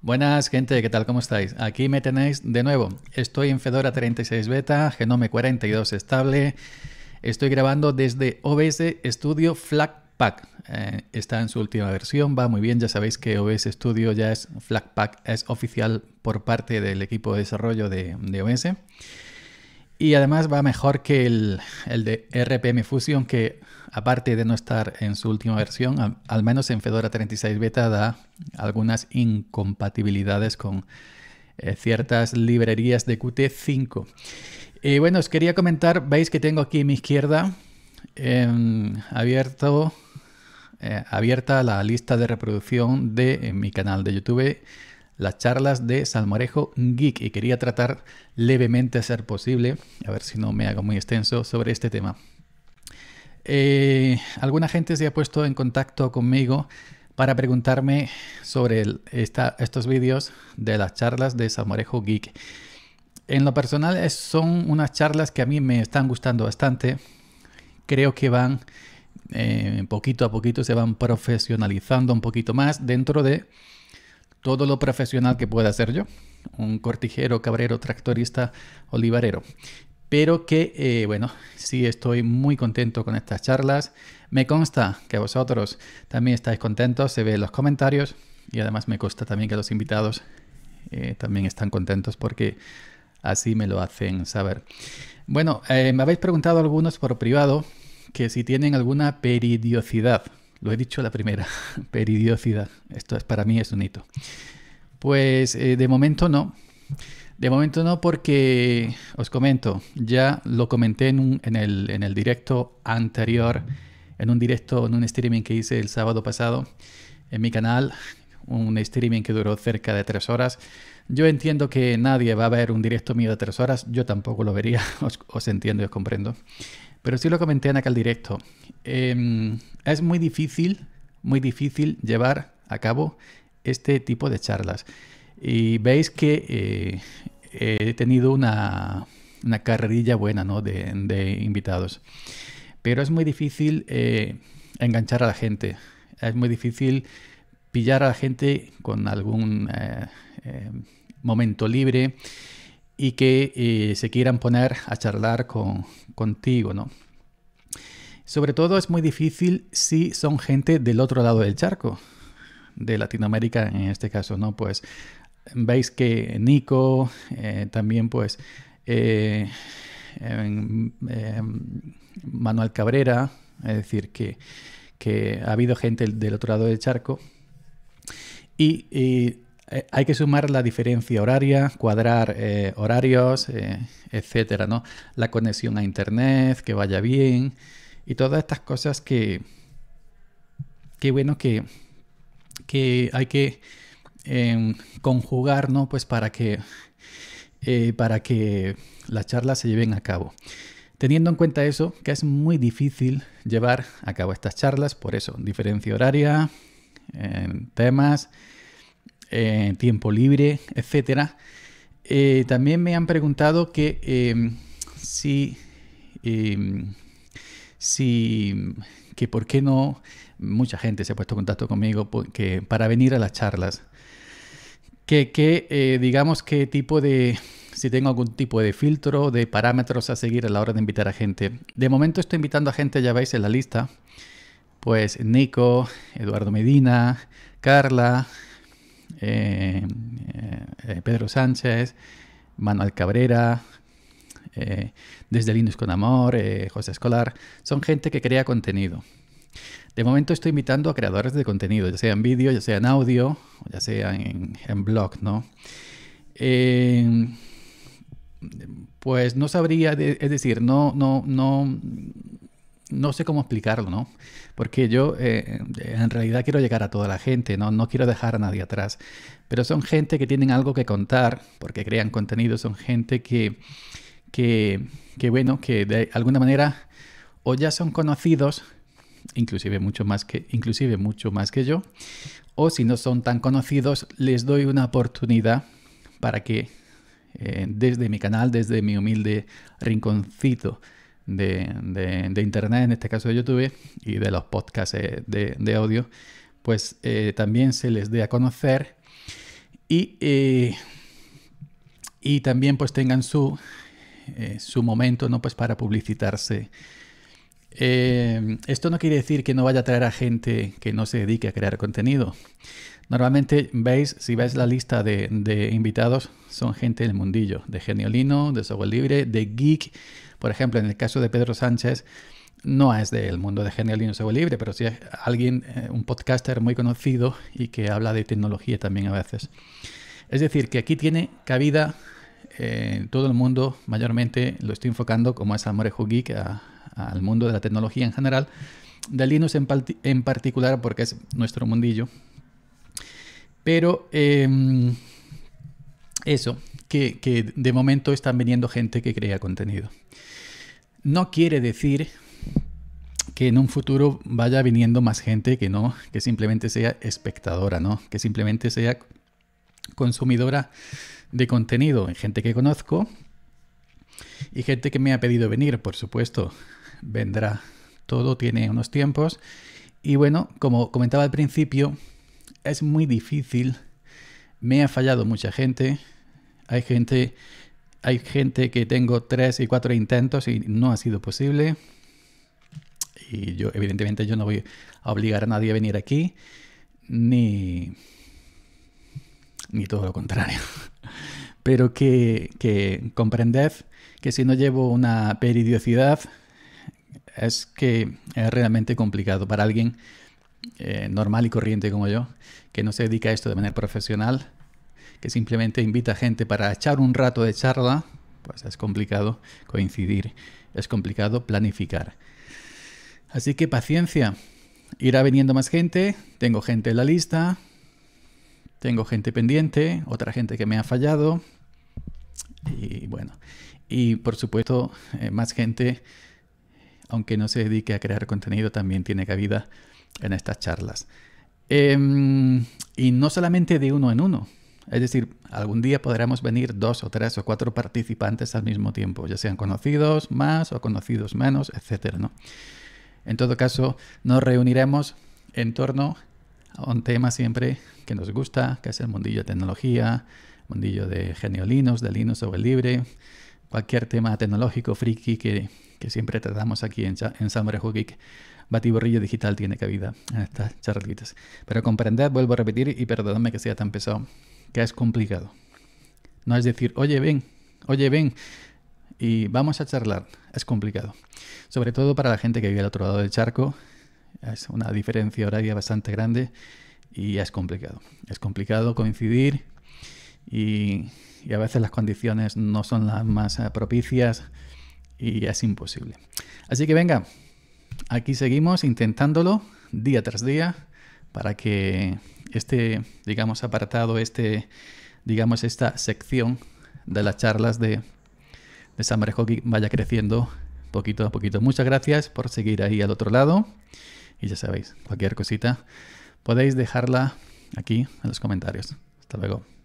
Buenas gente, ¿qué tal? ¿Cómo estáis? Aquí me tenéis de nuevo. Estoy en Fedora 36 Beta, Genome 42 estable. Estoy grabando desde OBS Studio Flatpak. Eh, está en su última versión, va muy bien. Ya sabéis que OBS Studio ya es Flatpak, es oficial por parte del equipo de desarrollo de OBS. Y además va mejor que el, de RPM Fusion, que aparte de no estar en su última versión, al, menos en Fedora 36 Beta da algunas incompatibilidades con eh, ciertas librerías de Qt5. Y eh, bueno, os quería comentar, veis que tengo aquí a mi izquierda em, abierto, eh, abierta la lista de reproducción de mi canal de YouTube las charlas de Salmorejo Geek y quería tratar levemente a ser posible, a ver si no me hago muy extenso sobre este tema. Eh, alguna gente se ha puesto en contacto conmigo para preguntarme sobre estos vídeos de las charlas de Salmorejo Geek. En lo personal son unas charlas que a mí me están gustando bastante. Creo que van eh, poquito a poquito se van profesionalizando un poquito más dentro de todo lo profesional que pueda ser yo, un cortijero, cabrero, tractorista, olivarero. Pero que, eh, bueno, sí estoy muy contento con estas charlas. Me consta que vosotros también estáis contentos, se ve en los comentarios y además me consta también que los invitados eh, también están contentos porque así me lo hacen saber. Bueno, eh, me habéis preguntado algunos por privado que si tienen alguna periodicidad. Lo he dicho la primera, peridiosidad. Esto es, para mí es un hito. Pues eh, de momento no. De momento no porque, os comento, ya lo comenté en, un, en, el, en el directo anterior, en un directo, en un streaming que hice el sábado pasado en mi canal, un streaming que duró cerca de tres horas. Yo entiendo que nadie va a ver un directo mío de tres horas, yo tampoco lo vería, os entiendo y os comprendo. Pero sí lo comenté en aquel directo. Em, es muy difícil, muy difícil llevar a cabo este tipo de charlas. Y veis que eh, he tenido una, una carrerilla buena ¿no? de, invitados. Pero es muy difícil eh, enganchar a la gente. Es muy difícil pillar a la gente con algún eh, momento libre y que eh, se quieran poner a charlar con, contigo, ¿no? Sobre todo es muy difícil si son gente del otro lado del charco, de Latinoamérica en este caso, ¿no? Pues veis que Nico eh, también, pues eh, em, Manuel Cabrera, es decir, que, que, ha habido gente del otro lado del charco y eh, hay que sumar la diferencia horaria, cuadrar eh, horarios, eh, etcétera, ¿no? La conexión a internet, que vaya bien y todas estas cosas que, qué bueno que, que hay que em, conjugar, ¿no? Pues para que, para que las charlas se lleven a cabo. Teniendo en cuenta eso, que es muy difícil llevar a cabo estas charlas, por eso, diferencia horaria, em, temas, eh, tiempo libre, etcétera eh, también me han preguntado que em, si, em, si, que por qué no, mucha gente se ha puesto en contacto conmigo porque, para venir a las charlas, que, que eh, digamos qué tipo de, si tengo algún tipo de filtro, de parámetros a seguir a la hora de invitar a gente. De momento estoy invitando a gente, ya veis en la lista, pues Nico, Eduardo Medina, Carla, eh, eh, eh, Pedro Sánchez, Manuel Cabrera, desde Linux con Amor, José Escolar, son gente que crea contenido. De momento estoy invitando a creadores de contenido, ya sea en vídeo, ya sea en audio, ya sea en, blog, ¿no? Em, pues no sabría, es decir, no, no, no, no sé cómo explicarlo, ¿no? Porque yo eh, en realidad quiero llegar a toda la gente, ¿no? No quiero dejar a nadie atrás. Pero son gente que tienen algo que contar, porque crean contenido, son gente que, que, bueno, que de alguna manera o ya son conocidos, inclusive mucho más que, inclusive mucho más que yo, o si no son tan conocidos, les doy una oportunidad para que eh, desde mi canal, desde mi humilde rinconcito, de, internet, en este caso de YouTube, y de los podcasts eh, de, audio, pues eh, también se les dé a conocer y, eh, y también pues tengan su, su momento ¿no? pues para publicitarse eh, esto no quiere decir que no vaya a traer a gente que no se dedique a crear contenido. Normalmente veis, si veis la lista de, invitados, son gente del mundillo, de Geniolino, de software libre, de geek. Por ejemplo, en el caso de Pedro Sánchez, no es del mundo de Geniolino software libre, pero sí es alguien, eh, un podcaster muy conocido y que habla de tecnología también a veces. Es decir, que aquí tiene cabida eh, todo el mundo, mayormente lo estoy enfocando como es Amorejo Geek a, al mundo de la tecnología en general, de Linux en, particular porque es nuestro mundillo. Pero em, eso, que, que de momento están viniendo gente que crea contenido. No quiere decir que en un futuro vaya viniendo más gente que no, que simplemente sea espectadora, ¿no? Que simplemente sea consumidora de contenido, gente que conozco y gente que me ha pedido venir, por supuesto vendrá. Todo tiene unos tiempos. Y bueno, como comentaba al principio, es muy difícil. Me ha fallado mucha gente. Hay gente, hay gente que tengo tres y cuatro intentos y no ha sido posible. Y yo, evidentemente, yo no voy a obligar a nadie a venir aquí. Ni. Ni todo lo contrario. Pero que, que comprended que si no llevo una periodicidad es que es realmente complicado para alguien eh, normal y corriente como yo, que no se dedica a esto de manera profesional, que simplemente invita a gente para echar un rato de charla, pues es complicado coincidir, es complicado planificar. Así que paciencia, irá viniendo más gente, tengo gente en la lista, tengo gente pendiente, otra gente que me ha fallado, y bueno, y por supuesto eh, más gente aunque no se dedique a crear contenido, también tiene cabida en estas charlas. Em, y no solamente de uno en uno. Es decir, algún día podremos venir dos o tres o cuatro participantes al mismo tiempo, ya sean conocidos más o conocidos menos, etc. ¿no? En todo caso, nos reuniremos en torno a un tema siempre que nos gusta, que es el mundillo de tecnología, mundillo de geniolinos, de Linux sobre libre, cualquier tema tecnológico, friki, que, siempre tratamos aquí en, en Samurai Geek, Batiborrillo Digital tiene cabida en estas charlitas. Pero comprended, vuelvo a repetir, y perdonadme que sea tan pesado, que es complicado. No es decir, oye, ven, oye, ven, y vamos a charlar. Es complicado. Sobre todo para la gente que vive al otro lado del charco, es una diferencia horaria bastante grande y es complicado. Es complicado coincidir y, a veces las condiciones no son las más eh, propicias y es imposible. Así que venga, aquí seguimos intentándolo día tras día para que este, digamos, apartado, este, digamos, esta sección de las charlas de, de Summer Hockey vaya creciendo poquito a poquito. Muchas gracias por seguir ahí al otro lado. Y ya sabéis, cualquier cosita podéis dejarla aquí en los comentarios. Hasta luego.